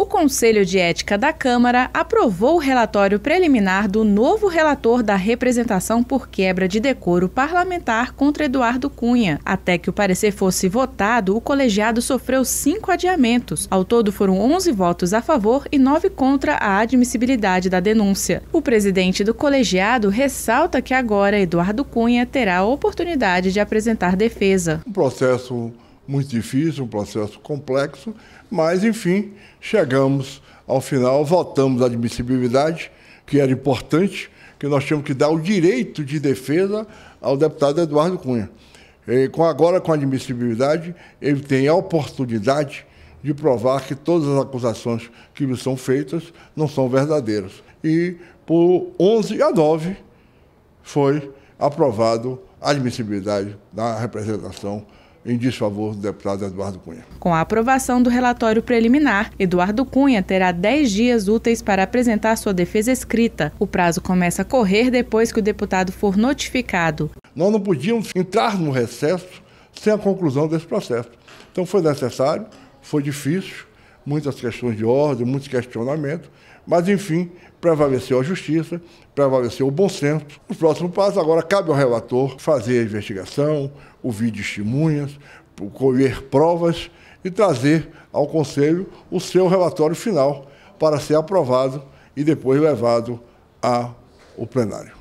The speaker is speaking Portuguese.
O Conselho de Ética da Câmara aprovou o relatório preliminar do novo relator da representação por quebra de decoro parlamentar contra Eduardo Cunha. Até que o parecer fosse votado, o colegiado sofreu cinco adiamentos. Ao todo, foram 11 votos a favor e nove contra a admissibilidade da denúncia. O presidente do colegiado ressalta que agora Eduardo Cunha terá a oportunidade de apresentar defesa. O processo muito difícil, um processo complexo, mas, enfim, chegamos ao final, votamos a admissibilidade, que era importante, que nós tínhamos que dar o direito de defesa ao deputado Eduardo Cunha. E com, agora, com a admissibilidade, ele tem a oportunidade de provar que todas as acusações que lhe são feitas não são verdadeiras. E por 11 a 9 foi aprovado a admissibilidade da representação em desfavor do deputado Eduardo Cunha. Com a aprovação do relatório preliminar, Eduardo Cunha terá 10 dias úteis para apresentar sua defesa escrita. O prazo começa a correr depois que o deputado for notificado. Nós não podíamos entrar no recesso sem a conclusão desse processo. Então foi necessário, foi difícil, muitas questões de ordem, muitos questionamentos, mas, enfim, prevaleceu a justiça, prevaleceu o bom senso. O próximo passo agora cabe ao relator fazer a investigação, ouvir testemunhas, colher provas e trazer ao Conselho o seu relatório final para ser aprovado e depois levado ao plenário.